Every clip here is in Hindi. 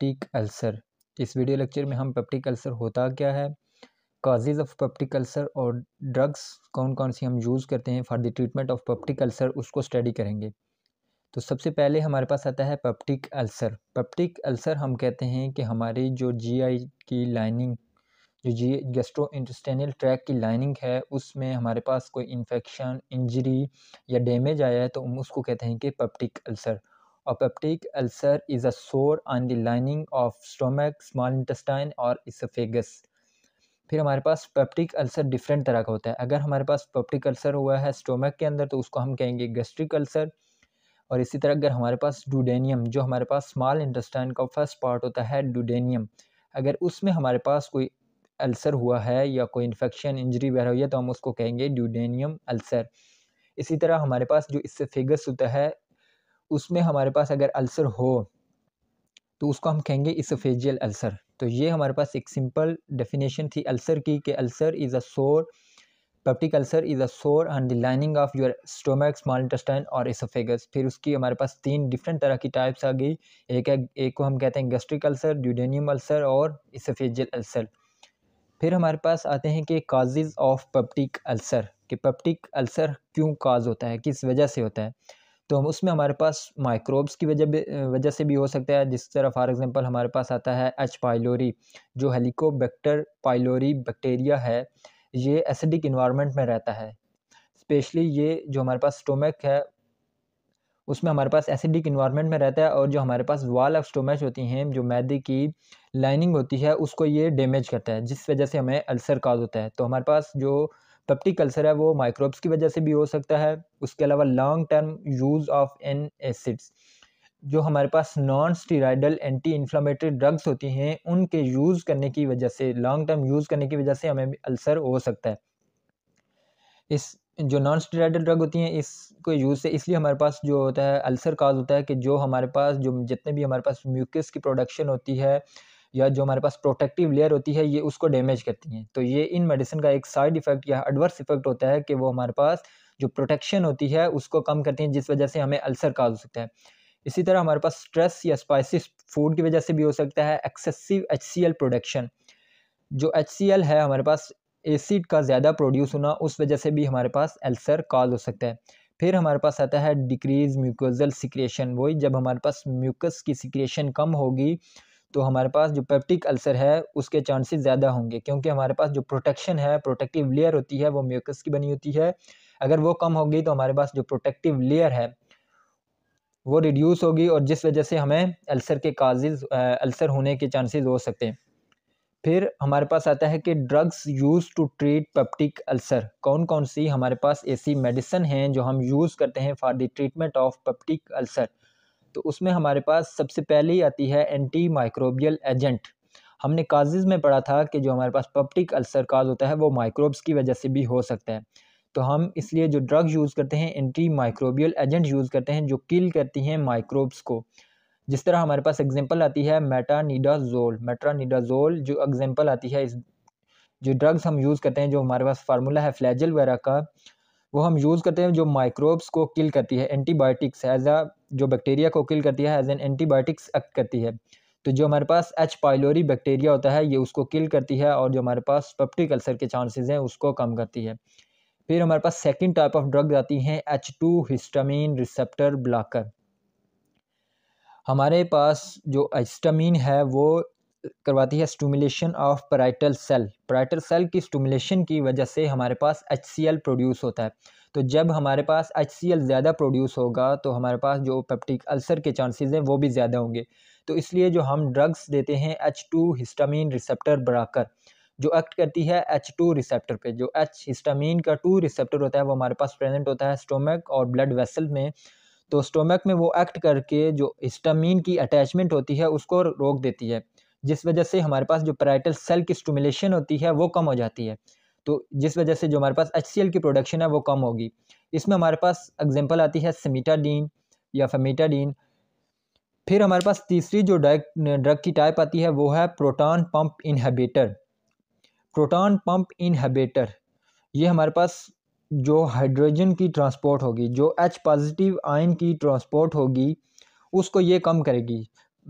पेप्टिक अल्सर इस वीडियो लेक्चर में हम पेप्टिक अल्सर होता क्या है काजेज़ ऑफ पेप्टिक अल्सर और ड्रग्स कौन कौन सी हम यूज़ करते हैं for the treatment of peptic ulcer उसको स्टडी करेंगे तो सबसे पहले हमारे पास आता है पेप्टिक अल्सर पेप्टिक अल्सर हम कहते हैं कि हमारी जो जीआई की लाइनिंग जो जी गेस्ट्रो इंटेस्टेनियल ट्रैक की लाइनिंग है उसमें हमारे पास कोई इन्फेक्शन इंजरी या डैमेज आया है तो हम उसको कहते हैं कि peptic ulcer Apoptic ulcer is a sore on the lining of stomach, small intestine और esophagus. फिर हमारे पास पेप्टिक अल्सर डिफरेंट तरह का होता है अगर हमारे पास पेप्टिक अल्सर हुआ है स्टोमक के अंदर तो उसको हम कहेंगे गैस्ट्रिक अल्सर और इसी तरह अगर हमारे पास डूडेनियम जो हमारे पास स्मॉल इंटेस्टाइन का फर्स्ट पार्ट होता है डूडेनियम अगर उसमें हमारे पास कोई अल्सर हुआ है या कोई इन्फेक्शन इंजरी वगैरह हुई है तो हम उसको कहेंगे ड्यूडेनियम अल्सर इसी तरह हमारे पास जो इससे होता है उसमें हमारे पास अगर अल्सर हो तो उसको हम कहेंगे इसोफेजियल अल्सर तो ये हमारे पास एक सिंपल डेफिनेशन थी अल्सर की कि अल्सर इज़ अ सोर peptic ulcer is a sore on the lining of your stomach small intestine और इसफेगस फिर उसकी हमारे पास तीन डिफरेंट तरह की टाइप्स आ गई एक है एक को हम कहते हैं गस्ट्रिक अल्सर ड्यूडेनियम अल्सर और इसोफेजियल अल्सर फिर हमारे पास आते हैं कि काजेज़ ऑफ पप्टिक अल्सर कि पप्टिक अल्सर क्यों काज होता है किस वजह से होता है तो हम उसमें हमारे पास माइक्रोब्स की वजह वजह से भी हो सकता है जिस तरह फॉर एग्ज़ाम्पल हमारे पास आता है एच पाइलोरी जो हेलिकोबैक्टर पाइलोरी बैक्टीरिया है ये एसिडिक इन्वायरमेंट में रहता है स्पेशली ये जो हमारे पास स्टोमक है उसमें हमारे पास एसिडिक इन्वायरमेंट में रहता है और जो हमारे पास वाल ऑफ स्टोमच होती हैं जो मैदे की लाइनिंग होती है उसको ये डैमेज करता है जिस वजह से हमें अल्सर काज होता है तो हमारे पास जो पप्टी कल्सर है वो माइक्रोब्स की वजह से भी हो सकता है उसके अलावा long term use of NSAIDs जो हमारे पास non steroidal anti inflammatory drugs होती हैं उनके यूज़ करने की वजह से लॉन्ग टर्म यूज़ करने की वजह से हमें अल्सर हो सकता है इस जो नॉन स्टीराइडल ड्रग होती हैं इसको यूज़ से इसलिए हमारे पास जो होता है अल्सर काज होता है कि जो हमारे पास जो जितने भी हमारे पास म्यूकस की प्रोडक्शन होती है या जो हमारे पास प्रोटेक्टिव लेयर होती है ये उसको डैमेज करती हैं तो ये इन मेडिसिन का एक साइड इफ़ेक्ट या एडवर्स इफेक्ट होता है कि वो हमारे पास जो प्रोटेक्शन होती है उसको कम करती हैं जिस वजह से हमें अल्सर काज हो सकता है इसी तरह हमारे पास स्ट्रेस या स्पाइसी फूड की वजह से भी हो सकता है एक्सेसिव एच प्रोडक्शन जो एच है हमारे पास एसिड का ज़्यादा प्रोड्यूस होना उस वजह से भी हमारे पास अल्सर काज हो सकता है फिर हमारे पास आता है डिक्रीज म्यूकोजल सिक्रेशन वही जब हमारे पास म्यूकस की सिक्रेशन कम होगी तो हमारे पास जो पेप्टिक अल्सर है उसके चांसेस ज़्यादा होंगे क्योंकि हमारे पास जो प्रोटेक्शन है प्रोटेक्टिव लेयर होती है वो म्यूकस की बनी होती है अगर वो कम होगी तो हमारे पास जो प्रोटेक्टिव लेयर है वो रिड्यूस होगी और जिस वजह से हमें अल्सर के काजेज अल्सर होने के चांसेस हो सकते हैं फिर हमारे पास आता है कि drugs use to treat peptic ulcer कौन कौन सी हमारे पास ऐसी मेडिसन हैं जो हम यूज़ करते हैं for the treatment of peptic ulcer तो उसमें हमारे पास सबसे पहले ही आती है एंटी माइक्रोबियल एजेंट हमने काजेज़ में पढ़ा था कि जो हमारे पास पप्टिक अल्सर काज होता है वो माइक्रोब्स की वजह से भी हो सकता है तो हम इसलिए जो ड्रग्स यूज़ करते हैं एंटी माइक्रोबियल एजेंट यूज़ करते हैं जो किल करती हैं माइक्रोब्स को जिस तरह हमारे पास एग्जाम्पल आती है मेटानीडाजोल मेटानिडाजोल जो एग्जांपल आती है इस जो ड्रग्स हम यूज़ करते हैं जो हमारे पास फार्मूला है फ्लैजल वगैरह का वो हम यूज़ करते हैं जो माइक्रोब्स को किल करती है एंटीबायोटिक्स एज अ जो बैक्टीरिया को किल करती है एज एन एंटीबायोटिक्स एक्ट करती है तो जो हमारे पास एच पाइलोरी बैक्टीरिया होता है ये उसको किल करती है और जो हमारे पास पप्टिक अल्सर के चांसेस हैं उसको कम करती है फिर हमारे पास सेकंड टाइप ऑफ ड्रग आती हैं H two histamine receptor blocker हमारे पास जो हिस्टामीन है वो करवाती है stimulation of parietal cell parietal cell की स्टूमुलेशन की वजह से हमारे पास एच प्रोड्यूस होता है तो जब हमारे पास एच ज़्यादा प्रोड्यूस होगा तो हमारे पास जो पेप्टिक अल्सर के चांसेस हैं वो भी ज़्यादा होंगे तो इसलिए जो हम ड्रग्स देते हैं एच टू हिस्टामिन रिसेप्टर बढ़ाकर जो एक्ट करती है एच टू रिसेप्टर पे जो एच हिस्टामिन का टू रिसेप्टर होता है वो हमारे पास प्रेजेंट होता है स्टोमक और ब्लड वेसल में तो स्टोमक में वो एक्ट करके जो हिस्टामिन की अटैचमेंट होती है उसको रोक देती है जिस वजह से हमारे पास जो पैराइटल सेल की स्टूमुलेशन होती है वो कम हो जाती है तो जिस वजह से जो हमारे पास एच की प्रोडक्शन है वो कम होगी इसमें हमारे पास एग्जाम्पल आती है सेमिटाडीन या फेमीटाडीन फिर हमारे पास तीसरी जो ड्रग की टाइप आती है वो है proton pump inhibitor proton pump inhibitor ये हमारे पास जो हाइड्रोजन की ट्रांसपोर्ट होगी जो एच पॉजिटिव आयन की ट्रांसपोर्ट होगी उसको ये कम करेगी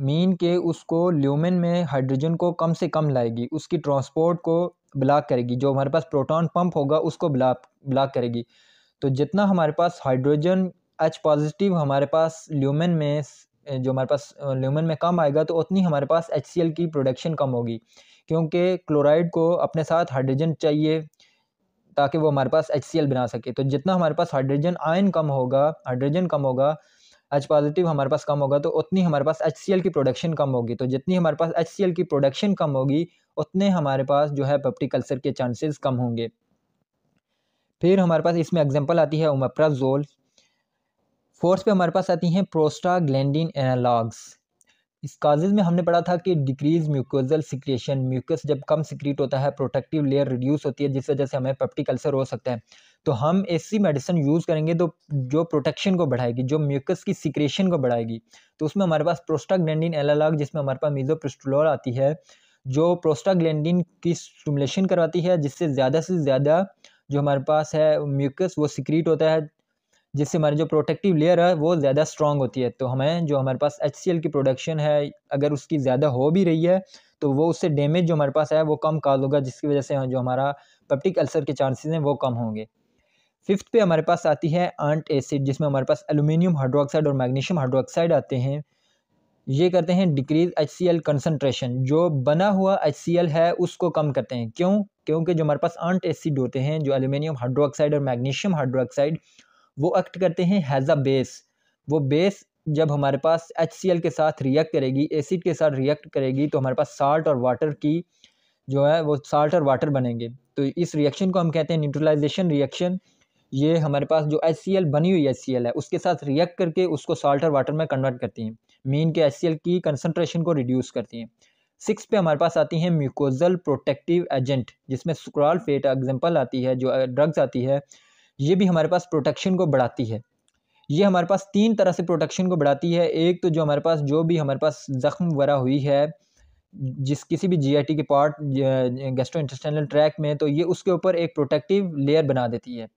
मीन के उसको ल्यूमेन में हाइड्रोजन को कम से कम लाएगी उसकी ट्रांसपोर्ट को ब्लॉक करेगी जो हमारे पास प्रोटॉन पंप होगा उसको ब्लॉक ब्लॉक करेगी तो जितना हमारे पास हाइड्रोजन एच पॉजिटिव हमारे पास ल्यूमेन में जो हमारे पास ल्यूमेन में कम आएगा तो उतनी हमारे पास एच की प्रोडक्शन कम होगी क्योंकि क्लोराइड को अपने साथ हाइड्रोजन चाहिए ताकि वो हमारे पास एच बना सके तो जितना हमारे पास हाइड्रोजन आयन कम होगा हाइड्रोजन कम होगा एच पॉजिटिव हमारे पास कम होगा तो उतनी हमारे पास एच की प्रोडक्शन कम होगी तो जितनी हमारे पास एच की प्रोडक्शन कम होगी उतने हमारे पास जो है पप्टी कल्चर के चांसेस कम होंगे फिर हमारे पास इसमें एग्जांपल आती है ओमेप्राजोल फोर्थ पे हमारे पास आती हैं प्रोस्टाग्लैंडिन एनालॉग्स इस काजेज में हमने पढ़ा था कि डिक्रीज म्यूकोजल सिक्रिएशन म्यूकस जब कम सिक्रीट होता है प्रोटेक्टिव लेयर रिड्यूस होती है जिस वजह से हमें पप्टी कल्चर हो सकता है तो हम ऐसी मेडिसिन यूज़ करेंगे तो जो प्रोटेक्शन को बढ़ाएगी जो म्यूकस की सिक्रेशन को बढ़ाएगी तो उसमें हमारे पास प्रोस्टाग्लैंडिन एलालॉग जिसमें हमारे पास मीजोप्रोस्टोलॉल आती है जो प्रोस्टाग्लैंडिन की स्टमुलेशन करवाती है जिससे ज़्यादा से ज़्यादा जो हमारे पास है म्यूकस वो सिक्रीट होता है जिससे हमारी जो प्रोटेक्टिव लेयर है वो ज़्यादा स्ट्रॉन्ग होती है तो हमें जो हमारे पास एच की प्रोडक्शन है अगर उसकी ज़्यादा हो भी रही है तो वो उससे डैमेज जो हमारे पास है वो कम काज होगा जिसकी वजह से जो हमारा पेप्टिक अल्सर के चांसेस हैं वो कम होंगे फिफ्थ पे हमारे पास आती है आंट एसिड जिसमें हमारे पास एलुमिनियम हाइड्रोक्साइड और मैग्नीशियम हाइड्रोक्साइड आते हैं ये करते हैं decrease H C L concentration जो बना हुआ एच सी एल है उसको कम करते हैं क्यों क्योंकि जो हमारे पास आंट एसिड होते हैं जो एलुमिनियम हाइड्रोक्साइड और मैग्नीशियम हाइड्रोक्साइड वो एक्ट करते हैं हैज़ अ बेस वो बेस जब हमारे पास एच सी एल के साथ रिएक्ट करेगी एसिड के साथ रिएक्ट करेगी तो हमारे पास साल्ट और वाटर की जो है वो साल्ट और वाटर बनेंगे तो इस रिएक्शन को हम कहते हैं न्यूट्रलाइजेशन रिएक्शन ये हमारे पास जो एच बनी हुई एच है उसके साथ रिएक्ट करके उसको और वाटर में कन्वर्ट करती हैं मीन के एच की कंसनट्रेशन को रिड्यूस करती हैं सिक्स पे हमारे पास आती हैं म्यूकोजल प्रोटेक्टिव एजेंट जिसमें सुक्राल फेट एग्जाम्पल आती है जो ड्रग्स आती है ये भी हमारे पास प्रोटेक्शन को बढ़ाती है ये हमारे पास तीन तरह से प्रोटेक्शन को बढ़ाती है एक तो जो हमारे पास जो भी हमारे पास ज़ख्म वगैरह हुई है जिस किसी भी जीआईटी के पार्ट गेस्ट्रो इंटेस्टाइनल ट्रैक में तो ये उसके ऊपर एक प्रोटेक्टिव लेयर बना देती है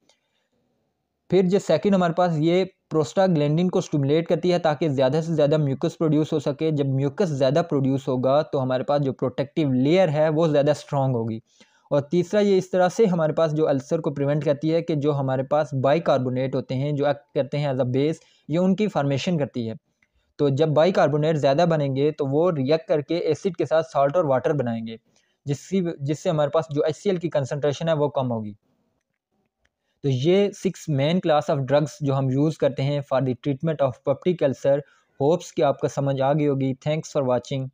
फिर जो सेकंड हमारे पास ये प्रोस्टाग्लैंडिन को स्टमुलेट करती है ताकि ज़्यादा से ज़्यादा म्यूकस प्रोड्यूस हो सके जब म्यूकस ज़्यादा प्रोड्यूस होगा तो हमारे पास जो प्रोटेक्टिव लेयर है वो ज़्यादा स्ट्रॉन्ग होगी और तीसरा ये इस तरह से हमारे पास जो अल्सर को प्रिवेंट करती है कि जो हमारे पास कार्बोनेट होते हैं जो एक्ट करते हैं एज अ बेस ये उनकी फॉर्मेशन करती है तो जब कार्बोनेट ज़्यादा बनेंगे तो वो रिएक्ट करके एसिड के साथ सॉल्ट और वाटर बनाएंगे जिसकी जिससे हमारे पास जो एच की कंसनट्रेशन है वो कम होगी तो ये six main class of drugs जो हम यूज़ करते हैं for the treatment of peptic ulcer hopes कि आपका समझ आ गई होगी थैंक्स फॉर वॉचिंग